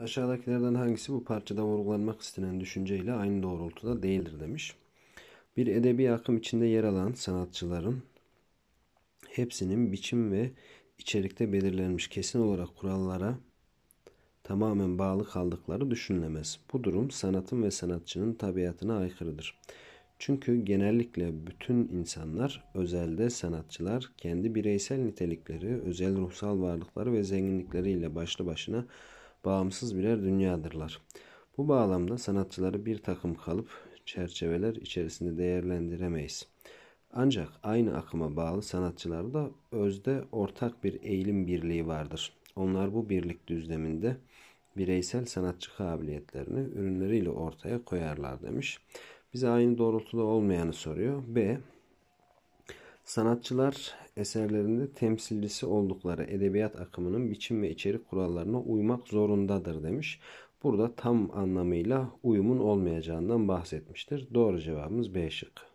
Aşağıdakilerden hangisi bu parçada vurgulanmak istenen düşünceyle aynı doğrultuda değildir demiş. Bir edebi akım içinde yer alan sanatçıların hepsinin biçim ve içerikte belirlenmiş kesin olarak kurallara tamamen bağlı kaldıkları düşünülemez. Bu durum sanatın ve sanatçının tabiatına aykırıdır. Çünkü genellikle bütün insanlar, özelde sanatçılar kendi bireysel nitelikleri, özel ruhsal varlıkları ve zenginlikleriyle başlı başına bağımsız birer dünyadırlar. Bu bağlamda sanatçıları bir takım kalıp çerçeveler içerisinde değerlendiremeyiz. Ancak aynı akıma bağlı sanatçılarda özde ortak bir eğilim birliği vardır. Onlar bu birlik düzleminde bireysel sanatçı kabiliyetlerini ürünleriyle ortaya koyarlar demiş. Bize aynı doğrultuda olmayanı soruyor. B. Sanatçılar eserlerinde temsilcisi oldukları edebiyat akımının biçim ve içerik kurallarına uymak zorundadır demiş. Burada tam anlamıyla uyumun olmayacağından bahsetmiştir. Doğru cevabımız B şıkkı.